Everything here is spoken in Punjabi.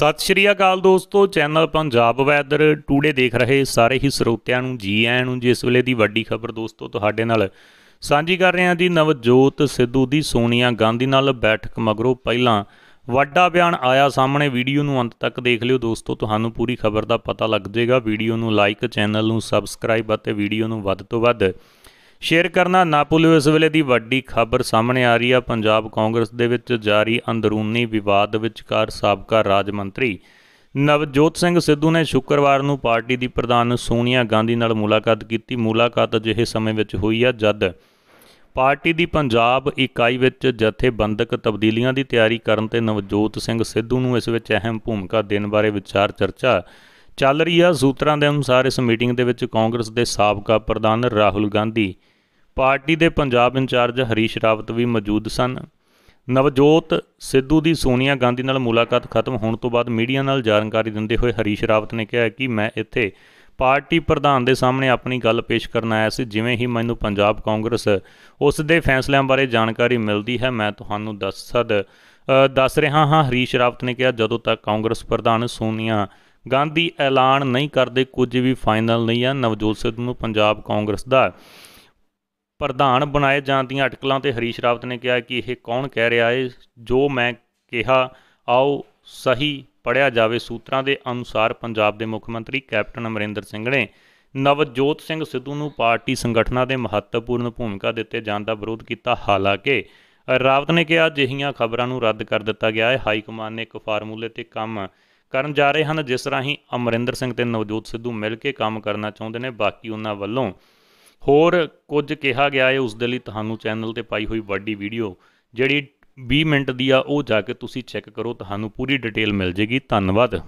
ਸਤਿ ਸ਼੍ਰੀ ਅਕਾਲ ਦੋਸਤੋ ਚੈਨਲ ਪੰਜਾਬ ਵੈਦਰ ਟੂਡੇ ਦੇਖ ਰਹੇ ਸਾਰੇ ਹੀ ਸਰੋਤਿਆਂ ਨੂੰ ਜੀ ਆਇਆਂ ਨੂੰ ਜਿਸ ਵੇਲੇ ਦੀ ਵੱਡੀ ਖਬਰ ਦੋਸਤੋ ਤੁਹਾਡੇ ਨਾਲ ਸਾਂਝੀ ਕਰ ਰਹੇ ਹਾਂ ਜੀ ਨਵਜੋਤ ਸਿੱਧੂ ਦੀ ਸੋਨੀਆ ਗਾਂਧੀ ਨਾਲ ਬੈਠਕ ਮਗਰੋਂ ਪਹਿਲਾਂ ਵੱਡਾ ਬਿਆਨ ਆਇਆ ਸਾਹਮਣੇ ਵੀਡੀਓ ਨੂੰ ਅੰਤ ਤੱਕ ਦੇਖ ਲਿਓ ਦੋਸਤੋ ਤੁਹਾਨੂੰ ਪੂਰੀ ਖਬਰ ਦਾ ਪਤਾ ਲੱਗ ਜਾਏਗਾ ਵੀਡੀਓ ਨੂੰ ਲਾਈਕ ਚੈਨਲ ਨੂੰ ਸਬਸਕ੍ਰਾਈਬ ਅਤੇ ਵੀਡੀਓ ਨੂੰ ਵੱਧ ਤੋਂ ਵੱਧ ਸ਼ੇਅਰ ਕਰਨਾ ਨਾ ਭੁੱਲਿਓ ਇਸ ਵੇਲੇ ਦੀ ਵੱਡੀ ਖਬਰ ਸਾਹਮਣੇ ਆ ਰਹੀ ਆ ਪੰਜਾਬ ਕਾਂਗਰਸ ਦੇ ਵਿੱਚ ਜਾਰੀ ਅੰਦਰੂਨੀ ਵਿਵਾਦ ਵਿਚਕਾਰ ਸਾਬਕਾ ਰਾਜ ਮੰਤਰੀ ਨਵਜੋਤ ਸਿੰਘ ਸਿੱਧੂ ਨੇ ਸ਼ੁੱਕਰਵਾਰ ਨੂੰ ਪਾਰਟੀ ਦੀ ਪ੍ਰਧਾਨ ਸੋਨੀਆ ਗਾਂਧੀ ਨਾਲ ਮੁਲਾਕਾਤ ਕੀਤੀ ਮੁਲਾਕਾਤ ਅਜਿਹੇ ਸਮੇਂ ਵਿੱਚ ਹੋਈ ਆ ਜਦ ਪਾਰਟੀ ਦੀ ਪੰਜਾਬ ਇਕਾਈ ਵਿੱਚ ਜਥੇਬੰਦਕ ਤਬਦੀਲੀਆਂ ਦੀ ਤਿਆਰੀ ਕਰਨ ਤੇ ਨਵਜੋਤ ਸਿੰਘ ਸਿੱਧੂ ਨੂੰ ਇਸ ਵਿੱਚ ਅਹਿਮ ਭੂਮਿਕਾ ਦੇਣ ਬਾਰੇ ਵਿਚਾਰ ਚਰਚਾ ਚੱਲ ਰਹੀ ਆ ਸੂਤਰਾਂ ਦੇ ਅਨੁਸਾਰ ਇਸ ਮੀਟਿੰਗ ਦੇ ਵਿੱਚ ਕਾਂਗਰਸ ਦੇ ਸਾਬਕਾ ਪ੍ਰਧਾਨ ਰਾਹੁਲ ਗਾਂਧੀ ਪਾਰਟੀ ਦੇ ਪੰਜਾਬ ਇੰਚਾਰਜ ਹਰੀਸ਼ ਰਾਵਤ ਵੀ ਮੌਜੂਦ ਸਨ ਨਵਜੋਤ ਸਿੱਧੂ ਦੀ ਸੋਨੀਆ ਗਾਂਧੀ ਨਾਲ ਮੁਲਾਕਾਤ ਖਤਮ ਹੋਣ ਤੋਂ ਬਾਅਦ ਮੀਡੀਆ ਨਾਲ ਜਾਣਕਾਰੀ ਦਿੰਦੇ ਹੋਏ ਹਰੀਸ਼ ਰਾਵਤ ਨੇ ਕਿਹਾ ਕਿ ਮੈਂ ਇੱਥੇ ਪਾਰਟੀ ਪ੍ਰਧਾਨ ਦੇ ਸਾਹਮਣੇ ਆਪਣੀ ਗੱਲ ਪੇਸ਼ ਕਰਨ ਆਇਆ ਸੀ ਜਿਵੇਂ ਹੀ ਮੈਨੂੰ ਪੰਜਾਬ ਕਾਂਗਰਸ ਉਸ ਦੇ ਫੈਸਲਿਆਂ ਬਾਰੇ ਜਾਣਕਾਰੀ ਮਿਲਦੀ ਹੈ ਮੈਂ ਤੁਹਾਨੂੰ ਦੱਸ ਸਦ ਦੱਸ ਰਿਹਾ ਹਾਂ ਹਰੀਸ਼ ਰਾਵਤ ਨੇ ਕਿਹਾ ਜਦੋਂ ਤੱਕ ਕਾਂਗਰਸ ਪ੍ਰਧਾਨ ਸੋਨੀਆ ਗਾਂਧੀ ਐਲਾਨ ਨਹੀਂ ਕਰਦੇ ਕੁਝ ਵੀ ਫਾਈਨਲ ਨਹੀਂ ਆ ਨਵਜੋਤ ਸਿੱਧੂ ਨੂੰ ਪੰਜਾਬ ਕਾਂਗਰਸ ਦਾ ਪ੍ਰਧਾਨ ਬਣਾਏ ਜਾਣ ਦੀਆਂ ਅਟਕਲਾਂ ਤੇ ਹਰੀਸ਼ ਰਾਵਤ ਨੇ ਕਿਹਾ ਕਿ ਇਹ ਕੌਣ ਕਹਿ ਰਿਹਾ ਹੈ ਜੋ ਮੈਂ ਕਿਹਾ ਆਓ ਸਹੀ ਪੜਿਆ ਜਾਵੇ ਸੂਤਰਾਂ ਦੇ ਅਨੁਸਾਰ ਪੰਜਾਬ ਦੇ ਮੁੱਖ ਮੰਤਰੀ ਕੈਪਟਨ ਅਮਰਿੰਦਰ ਸਿੰਘ ਨੇ ਨਵਜੋਤ ਸਿੰਘ ਸਿੱਧੂ ਨੂੰ ਪਾਰਟੀ ਸੰਗਠਨਾਂ ਦੇ ਮਹੱਤਵਪੂਰਨ ਭੂਮਿਕਾ ਦਿੱਤੇ ਜਾਣ ਦਾ ਵਿਰੋਧ ਕੀਤਾ ਹਾਲਾਂਕਿ ਰਾਵਤ ਨੇ ਕਿਹਾ ਅਜਿਹੀਆਂ ਖਬਰਾਂ ਨੂੰ ਰੱਦ ਕਰ ਦਿੱਤਾ ਗਿਆ ਹੈ ਹਾਈ ਕਮਾਨ ਨੇ ਇੱਕ ਫਾਰਮੂਲੇ ਤੇ ਕੰਮ ਕਰਨ ਜਾ ਰਹੇ ਹਨ ਜਿਸ ਰਾਹੀਂ ਅਮਰਿੰਦਰ ਸਿੰਘ ਤੇ ਨਵਜੋਤ ਸਿੱਧੂ ਮਿਲ ਕੇ ਕੰਮ ਕਰਨਾ ਚਾਹੁੰਦੇ ਨੇ ਬਾਕੀ ਉਹਨਾਂ ਵੱਲੋਂ ਹੋਰ ਕੁਝ ਕਿਹਾ ਗਿਆ ਹੈ ਉਸ ਦੇ ਲਈ ਤੁਹਾਨੂੰ ਚੈਨਲ ਤੇ ਪਾਈ ਹੋਈ ਵੱਡੀ ਵੀਡੀਓ ਜਿਹੜੀ 20 ਮਿੰਟ ਦੀ ਆ ਉਹ ਜਾ ਕੇ ਤੁਸੀਂ ਚੈੱਕ ਕਰੋ ਤੁਹਾਨੂੰ ਪੂਰੀ ਡਿਟੇਲ ਮਿਲ ਜੇਗੀ ਧੰਨਵਾਦ